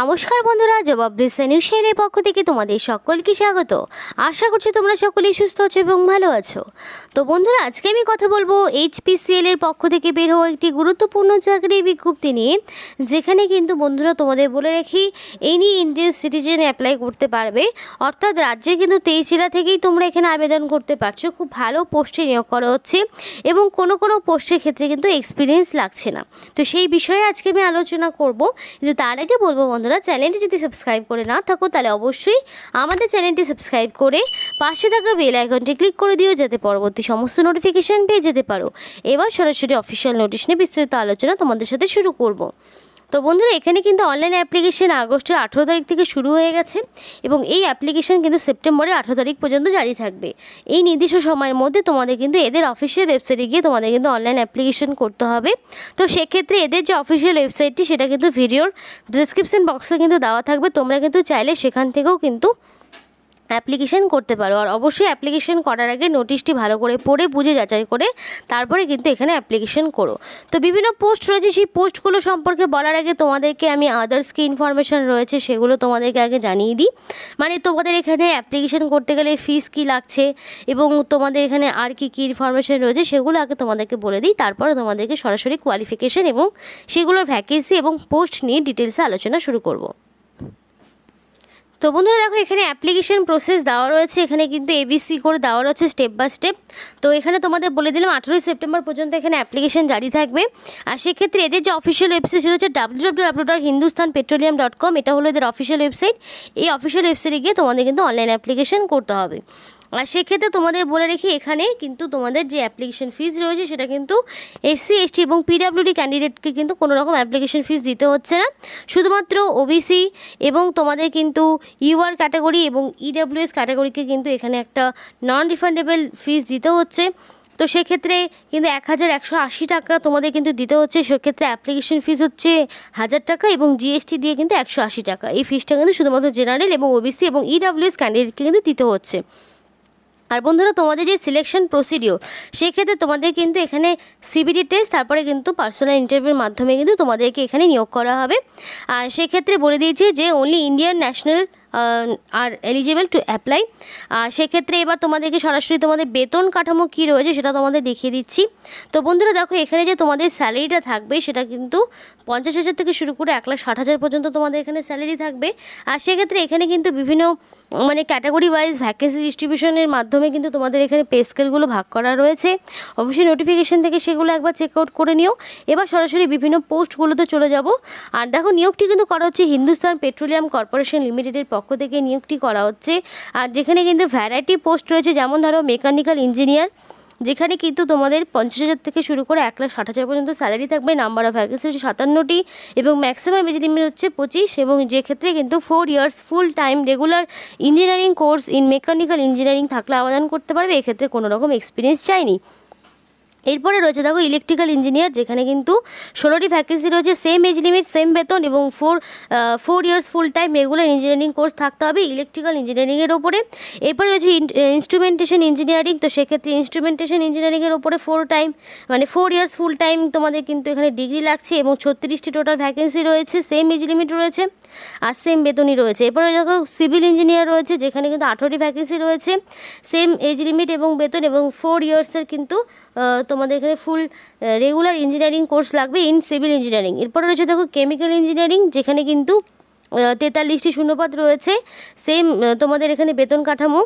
নমস্কার বন্ধুরা জবাব দিসানিউ সেনের পক্ষ থেকে তোমাদের সকলকে স্বাগত আশা করছি তোমরা সকলেই সুস্থ আছো এবং ভালো আছো তো বন্ধুরা আজকে আমি কথা বলবো এইচপিসিএল এর পক্ষ থেকে বের হওয়া একটি গুরুত্বপূর্ণ চাকরি বিজ্ঞপ্তি নিয়ে যেখানে কিন্তু বন্ধুরা তোমাদের বলে রাখি এনি ইন্ডিয়ান সিটিজেন অ্যাপ্লাই করতে পারবে অর্থাৎ রাজ্যে কিন্তু তেইশ জেলা থেকেই তোমরা এখানে আবেদন করতে পারছো খুব ভালো পোস্টে নিয়োগ করা হচ্ছে এবং কোনো কোনো পোস্টের ক্ষেত্রে কিন্তু এক্সপিরিয়েন্স লাগছে না তো সেই বিষয়ে আজকে আমি আলোচনা করব কিন্তু তার আগে বলবো বন্ধু বন্ধুরা চ্যানেলটি যদি সাবস্ক্রাইব করে না থাকো তাহলে অবশ্যই আমাদের চ্যানেলটি সাবস্ক্রাইব করে পাশে থাকা বেল আইকনটি ক্লিক করে দিও যাতে পরবর্তী সমস্ত নোটিফিকেশান পেয়ে যেতে পারো এবার সরাসরি অফিসিয়াল নোটিশ নিয়ে বিস্তারিত আলোচনা তোমাদের সাথে শুরু করবো তো বন্ধুরা এখানে কিন্তু অনলাইন অ্যাপ্লিকেশন আগস্টের আঠেরো তারিখ থেকে শুরু হয়ে গেছে এবং এই অ্যাপ্লিকেশন কিন্তু সেপ্টেম্বরের আঠেরো তারিখ পর্যন্ত জারি থাকবে এই নির্দিষ্ট সময়ের মধ্যে তোমাদের কিন্তু এদের অফিসিয়াল ওয়েবসাইটে গিয়ে তোমাদের কিন্তু অনলাইন অ্যাপ্লিকেশন করতে হবে তো সেক্ষেত্রে এদের যে অফিসিয়াল ওয়েবসাইটটি সেটা কিন্তু ভিডিওর ডিসক্রিপশান বক্সে কিন্তু দেওয়া থাকবে তোমরা কিন্তু চাইলে সেখান থেকেও কিন্তু অ্যাপ্লিকেশান করতে পারো আর অবশ্যই অ্যাপ্লিকেশান করার আগে নোটিশটি ভালো করে পড়ে বুঝে যাচাই করে তারপরে কিন্তু এখানে অ্যাপ্লিকেশান করো তো বিভিন্ন পোস্ট রয়েছে সেই পোস্টগুলো সম্পর্কে বলার আগে তোমাদেরকে আমি আদার্স কি ইনফরমেশান রয়েছে সেগুলো তোমাদেরকে আগে জানিয়ে দিই মানে তোমাদের এখানে অ্যাপ্লিকেশান করতে গেলে ফিস কি লাগছে এবং তোমাদের এখানে আর কি কী ইনফরমেশান রয়েছে সেগুলো আগে তোমাদেরকে বলে দিই তারপরে তোমাদেরকে সরাসরি কোয়ালিফিকেশান এবং সেগুলোর ভ্যাকেন্সি এবং পোস্ট নিয়ে ডিটেলসে আলোচনা শুরু করবো তো বন্ধুরা দেখো এখানে অ্যাপ্লিকেশন প্রসেস দেওয়া রয়েছে এখানে কিন্তু এবিসি করে দেওয়া রয়েছে স্টেপ বাই স্টেপ তো এখানে তোমাদের বলে দিলাম আঠেরোই সেপ্টেম্বর পর্যন্ত এখানে অ্যাপ্লিকেশন জারি থাকবে আর সেক্ষেত্রে এদের যে অফিসিয়াল ওয়েবসাইট রয়েছে W W dot Hindustan Petroleum dot com এটা হলো এদের অফিসিয়াল ওয়েবসাইট এই অফিসিয়াল ওয়েবসাইটে গিয়ে তোমাদের কিন্তু অনলাইন অ্যাপ্লিকেশন করতে হবে আর সেক্ষেত্রে তোমাদের বলে রেখি এখানে কিন্তু তোমাদের যে অ্যাপ্লিকেশন ফিজ রয়েছে সেটা কিন্তু এসসি এসটি এবং পিডাব্লিউডি ক্যান্ডিডেটকে কিন্তু কোনো রকম অ্যাপ্লিকেশন ফিজ দিতে হচ্ছে না শুধুমাত্র ওবিসি এবং তোমাদের কিন্তু ইউআর ক্যাটাগরি এবং ইডাব্লিউএস e ক্যাটাগরিকে কিন্তু এখানে একটা নন রিফান্ডেবল ফিজ দিতে হচ্ছে তো সেক্ষেত্রে কিন্তু এক হাজার একশো আশি টাকা তোমাদের কিন্তু দিতে হচ্ছে সেক্ষেত্রে অ্যাপ্লিকেশন ফিজ হচ্ছে হাজার টাকা এবং জিএসটি দিয়ে কিন্তু একশো আশি টাকা এই ফিজটা কিন্তু শুধুমাত্র জেনারেল এবং ওবিসি এবং ইডাব্লিউএস e ক্যান্ডিডেটকে কিন্তু দিতে হচ্ছে আর বন্ধুরা তোমাদের যে সিলেকশন প্রসিডিওর সেক্ষেত্রে তোমাদের কিন্তু এখানে সিবিডি টেস্ট তারপরে কিন্তু পার্সোনাল ইন্টারভিউর মাধ্যমে কিন্তু তোমাদেরকে এখানে নিয়োগ করা হবে আর সেক্ষেত্রে বলে দিয়েছি যে ওনলি ইন্ডিয়ান ন্যাশনাল আর এলিজেবল টু অ্যাপ্লাই আর সেক্ষেত্রে এবার তোমাদেরকে সরাসরি তোমাদের বেতন কাঠামো কী রয়েছে সেটা তোমাদের দেখিয়ে দিচ্ছি তো বন্ধুরা দেখো এখানে যে তোমাদের স্যালারিটা থাকবে সেটা কিন্তু পঞ্চাশ হাজার থেকে শুরু করে এক লাখ ষাট হাজার পর্যন্ত তোমাদের এখানে স্যালারি থাকবে আর সেক্ষেত্রে এখানে কিন্তু বিভিন্ন মানে ক্যাটাগরি ওয়াইজ ভ্যাকেন্সি ডিস্ট্রিবিউশনের মাধ্যমে কিন্তু তোমাদের এখানে পে স্কেলগুলো ভাগ করা রয়েছে অবশ্যই নোটিফিকেশন থেকে সেগুলো একবার চেক আউট করে নিও এবার সরাসরি বিভিন্ন পোস্টগুলোতে চলে যাব আর দেখো নিয়োগটি কিন্তু করা হচ্ছে হিন্দুস্তান পেট্রোলিয়াম কর্পোরেশন লিমিটেডের পক্ষ পক্ষ থেকে নিয়োগটি করা হচ্ছে আর যেখানে কিন্তু ভ্যারাইটি পোস্ট রয়েছে যেমন ধরো মেকানিক্যাল ইঞ্জিনিয়ার যেখানে কিন্তু তোমাদের পঞ্চাশ হাজার থেকে শুরু করে এক লাখ ষাট হাজার পর্যন্ত স্যালারি থাকবে নাম্বার অফ ভ্যাকেন্সি হচ্ছে সাতান্নটি এবং ম্যাক্সিমাম এজ লিমিট হচ্ছে পঁচিশ এবং যে ক্ষেত্রে কিন্তু four years full time regular engineering course in mechanical engineering থাকলে আবেদন করতে পারবে এক্ষেত্রে কোনো রকম এক্সপিরিয়েন্স চাইনি এরপরে রয়েছে দেখো ইলেকট্রিক্যাল ইঞ্জিনিয়ার যেখানে কিন্তু ষোলোটি ভ্যাকেন্সি রয়েছে সেম এজ লিমিট সেম বেতন এবং four four years full time regular engineering course থাকতে হবে ইলেকট্রিক্যাল ইঞ্জিনিয়ারিংয়ের ওপরে এরপরে রয়েছে ইনস্ট্রুমেন্টেশন ইঞ্জিনিয়ারিং তো সেক্ষেত্রে ইনস্ট্রুমেন্টেশন ইঞ্জিনিয়ারিংয়ের ওপরে ফোর টাইম মানে ফোর ইয়ার্স ফুল টাইম তোমাদের কিন্তু এখানে ডিগ্রি লাগছে এবং ছত্রিশটি টোটাল ভ্যাকেন্সি রয়েছে সেম এজ লিমিট রয়েছে আর সেম বেতনই রয়েছে এরপরে দেখো সিভিল ইঞ্জিনিয়ার রয়েছে যেখানে কিন্তু আঠেরোটি ভ্যাকেন্সি রয়েছে সেম এজ লিমিট এবং বেতন এবং ফোর ইয়ার্সের কিন্তু তোমাদের এখানে ফুল রেগুলার ইঞ্জিনিয়ারিং কোর্স লাগবে ইন সিভিল ইঞ্জিনিয়ারিং এরপর রয়েছে দেখো কেমিক্যাল ইঞ্জিনিয়ারিং যেখানে কিন্তু তেতাল্লিশটি শূন্যপদ রয়েছে সেম তোমাদের এখানে বেতন কাঠামো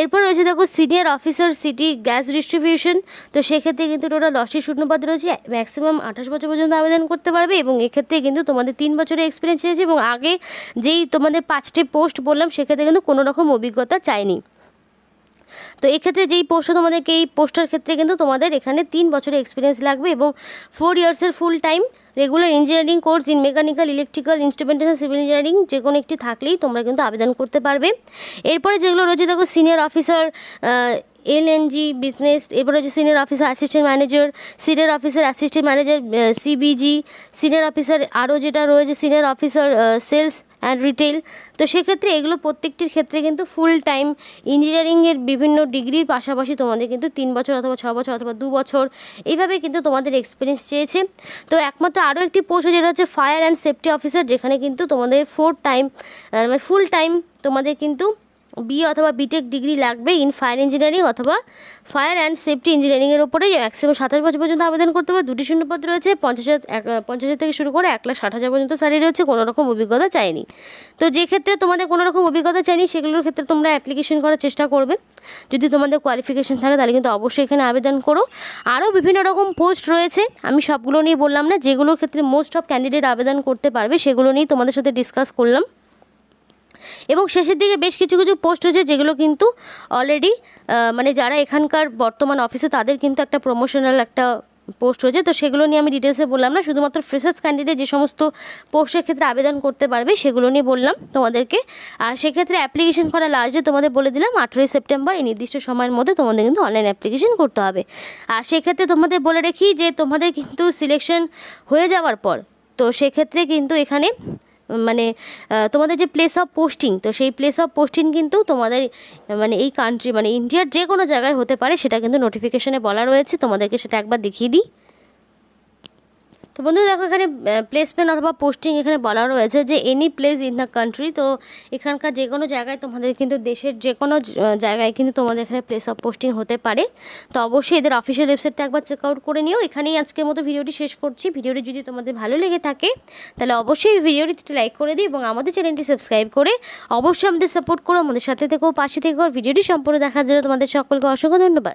এরপর রয়েছে দেখো senior officer city gas distribution তো সেক্ষেত্রে কিন্তু টোটাল দশটি শূন্যপদ রয়েছে ম্যাক্সিমাম আঠাশ বছর পর্যন্ত আবেদন করতে পারবে এবং এক্ষেত্রে কিন্তু তোমাদের তিন বছরের এক্সপিরিয়েন্স রয়েছে এবং আগে যেই তোমাদের পাঁচটি পোস্ট বললাম সেক্ষেত্রে কিন্তু কোনো রকম অভিজ্ঞতা চায়নি তো এক্ষেত্রে যেই পোস্টটা তোমাদেরকে এই পোস্টের ক্ষেত্রে কিন্তু তোমাদের এখানে তিন বছরের এক্সপিরিয়েন্স লাগবে এবং ফোর ইয়ার্সের full time regular engineering course in mechanical electrical instrumentation civil engineering যে কোনো একটি থাকলেই তোমরা কিন্তু আবেদন করতে পারবে এরপরে যেগুলো রয়েছে দেখো senior officer L G business এরপরে হচ্ছে senior officer assistant manager senior officer assistant manager CBG senior officer আরও যেটা রয়েছে senior officer sales and retail তো সেক্ষেত্রে এগুলো প্রত্যেকটির ক্ষেত্রে কিন্তু ফুল টাইম ইঞ্জিনিয়ারিংয়ের বিভিন্ন ডিগ্রির পাশাপাশি তোমাদের কিন্তু তিন বছর অথবা ছ বছর অথবা দু বছর এইভাবে কিন্তু তোমাদের এক্সপিরিয়েন্স চেয়েছে তো একমাত্র আরও একটি পোস্ট যেটা হচ্ছে ফায়ার অ্যান্ড সেফটি অফিসার যেখানে কিন্তু তোমাদের ফোর টাইম ফুল টাইম তোমাদের কিন্তু বি অথবা বিটেক ডিগ্রি লাগবে ইন ফায়ার ইঞ্জিনিয়ারিং অথবা ফায়ার অ্যান্ড সেফটি ইঞ্জিনিয়ারিংয়ের ওপরে ম্যাক্সিমাম সাতাশ বছর পর্যন্ত আবেদন করতে হবে দুটি শূন্যপদ রয়েছে পঞ্চাশ পঞ্চাশ থেকে শুরু করে এক লাখ ষাট হাজার পর্যন্ত স্যালারি রয়েছে কোনোরকম অভিজ্ঞতা চাইনি তো যে ক্ষেত্রে তোমাদের কোনো রকম অভিজ্ঞতা চাইনি সেগুলোর ক্ষেত্রে তোমরা অ্যাপ্লিকেশন করার চেষ্টা করবে যদি তোমাদের কোয়ালিফিকেশন থাকে তাহলে কিন্তু অবশ্যই এখানে আবেদন করো আরও বিভিন্ন রকম পোস্ট রয়েছে আমি সবগুলো নিয়ে বললাম না যেগুলোর ক্ষেত্রে মোস্ট অফ ক্যান্ডিডেট আবেদন করতে পারবে সেগুলো নিয়ে তোমাদের সাথে ডিসকাস করলাম এবং শেষের দিকে বেশ কিছু কিছু পোস্ট হয়েছে যেগুলো কিন্তু অলরেডি মানে যারা এখানকার বর্তমান অফিসে তাদের কিন্তু একটা প্রমোশনাল একটা পোস্ট রয়েছে তো সেগুলো নিয়ে আমি ডিটেলসে বললাম না শুধুমাত্র ফ্রেশার্স ক্যান্ডিডেট যে সমস্ত পোস্টের ক্ষেত্রে আবেদন করতে পারবে সেগুলো নিয়ে বললাম তোমাদেরকে আর সেক্ষেত্রে অ্যাপ্লিকেশন করা লাস্টে তোমাদের বলে দিলাম আঠেরোই সেপ্টেম্বর এই নির্দিষ্ট সময়ের মধ্যে তোমাদের কিন্তু অনলাইন অ্যাপ্লিকেশন করতে হবে আর সেক্ষেত্রে তোমাদের বলে রাখি যে তোমাদের কিন্তু সিলেকশন হয়ে যাওয়ার পর তো সেক্ষেত্রে কিন্তু এখানে মানে তোমাদের যে প্লেস অফ পোস্টিং তো সেই প্লেস অফ পোস্টিং কিন্তু তোমাদের মানে এই কান্ট্রি মানে ইন্ডিয়ার যে কোনো জায়গায় হতে পারে সেটা কিন্তু নোটিফিকেশনে বলা রয়েছে তোমাদেরকে সেটা একবার দেখিয়ে দিই তো বন্ধু দেখো এখানে প্লেসমেন্ট অথবা পোস্টিং এখানে বলা রয়েছে যে any place in the country তো এখানকার যে কোনো জায়গায় তোমাদের কিন্তু দেশের যে কোনো জায়গায় কিন্তু তোমাদের এখানে প্লেস অফ পোস্টিং হতে পারে তো অবশ্যই এদের অফিসিয়াল ওয়েবসাইটটা একবার চেক আউট করে নিও এখানেই আজকের মতো ভিডিওটি শেষ করছি ভিডিওটি যদি তোমাদের ভালো লেগে থাকে তাহলে অবশ্যই ভিডিওটি লাইক করে দিই এবং আমাদের চ্যানেলটি সাবস্ক্রাইব করে অবশ্যই আমাদের সাপোর্ট করো আমাদের সাথে থেকেও পাশে থেকেও ভিডিওটি সম্পূর্ণ দেখার জন্য তোমাদের সকলকে অসংখ্য ধন্যবাদ